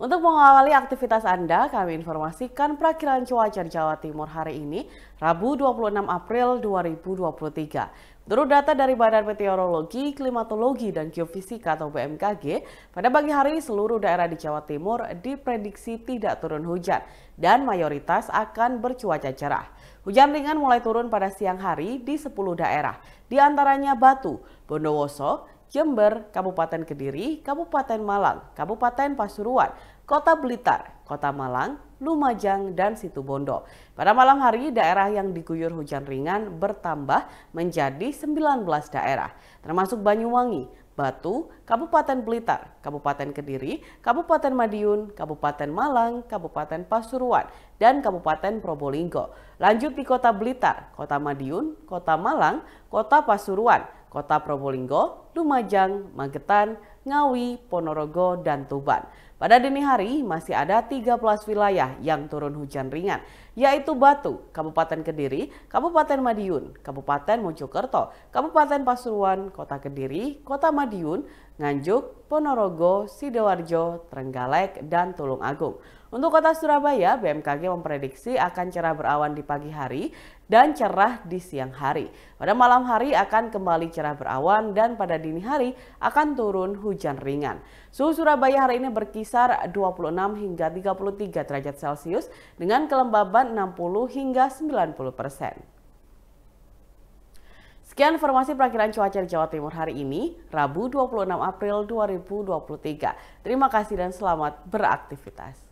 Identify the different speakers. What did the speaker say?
Speaker 1: Untuk mengawali aktivitas Anda, kami informasikan perakiran cuaca di Jawa Timur hari ini, Rabu 26 April 2023. Menurut data dari Badan Meteorologi, Klimatologi, dan Geofisika atau BMKG, pada pagi hari seluruh daerah di Jawa Timur diprediksi tidak turun hujan dan mayoritas akan bercuaca cerah. Hujan ringan mulai turun pada siang hari di 10 daerah, di antaranya Batu, Bondowoso, Jember, Kabupaten Kediri, Kabupaten Malang, Kabupaten Pasuruan, Kota Blitar, Kota Malang, Lumajang, dan Situbondo. Pada malam hari, daerah yang diguyur hujan ringan bertambah menjadi 19 daerah, termasuk Banyuwangi, Batu, Kabupaten Blitar, Kabupaten Kediri, Kabupaten Madiun, Kabupaten Malang, Kabupaten Pasuruan, dan Kabupaten Probolinggo. Lanjut di Kota Blitar, Kota Madiun, Kota Malang, Kota Pasuruan, Kota Probolinggo, Lumajang, Magetan, Ngawi, Ponorogo, dan Tuban. Pada dini hari masih ada 13 wilayah yang turun hujan ringan, yaitu Batu, Kabupaten Kediri, Kabupaten Madiun, Kabupaten Mojokerto, Kabupaten Pasuruan, Kota Kediri, Kota Madiun, Nganjuk, Ponorogo, Sidoarjo, Trenggalek, dan Tulung Agung. Untuk kota Surabaya, BMKG memprediksi akan cerah berawan di pagi hari dan cerah di siang hari. Pada malam hari akan kembali cerah berawan dan pada dini hari akan turun hujan ringan. Suhu Surabaya hari ini berkisar 26 hingga 33 derajat Celcius dengan kelembaban 60 hingga 90 persen. Sekian informasi perakhiran cuaca di Jawa Timur hari ini, Rabu 26 April 2023. Terima kasih dan selamat beraktivitas.